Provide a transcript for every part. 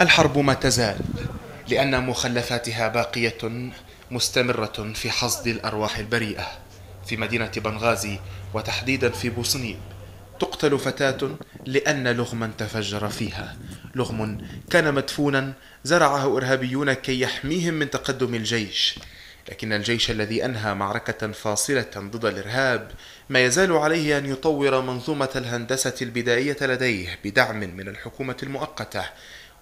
الحرب ما تزال لأن مخلفاتها باقية مستمرة في حصد الأرواح البريئة في مدينة بنغازي وتحديدا في بوسنيب تقتل فتاة لأن لغما تفجر فيها لغم كان مدفونا زرعه إرهابيون كي يحميهم من تقدم الجيش لكن الجيش الذي أنهى معركة فاصلة ضد الإرهاب ما يزال عليه أن يطور منظومة الهندسة البدائية لديه بدعم من الحكومة المؤقتة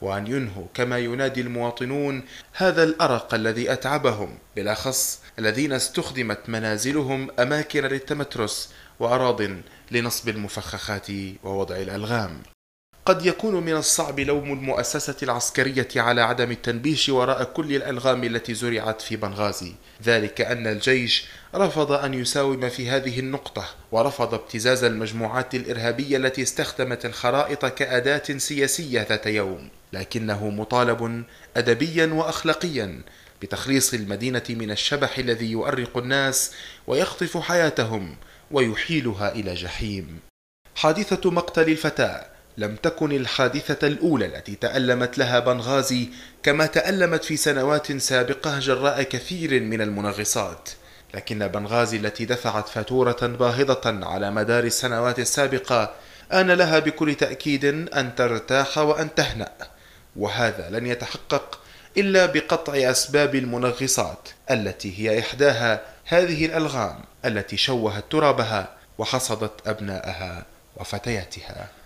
وأن ينهوا كما ينادي المواطنون هذا الأرق الذي أتعبهم بالأخص الذين استخدمت منازلهم أماكن للتمترس وأراض لنصب المفخخات ووضع الألغام قد يكون من الصعب لوم المؤسسة العسكرية على عدم التنبيش وراء كل الألغام التي زرعت في بنغازي، ذلك أن الجيش رفض أن يساوم في هذه النقطة، ورفض ابتزاز المجموعات الإرهابية التي استخدمت الخرائط كأداة سياسية ذات يوم، لكنه مطالب ادبيا واخلاقيا بتخليص المدينه من الشبح الذي يؤرق الناس ويخطف حياتهم ويحيلها الى جحيم حادثه مقتل الفتاه لم تكن الحادثه الاولى التي تالمت لها بنغازي كما تالمت في سنوات سابقه جراء كثير من المنغصات لكن بنغازي التي دفعت فاتوره باهظه على مدار السنوات السابقه آن لها بكل تأكيد أن ترتاح وأن تهنأ وهذا لن يتحقق إلا بقطع أسباب المنغصات التي هي إحداها هذه الألغام التي شوهت ترابها وحصدت أبناءها وفتياتها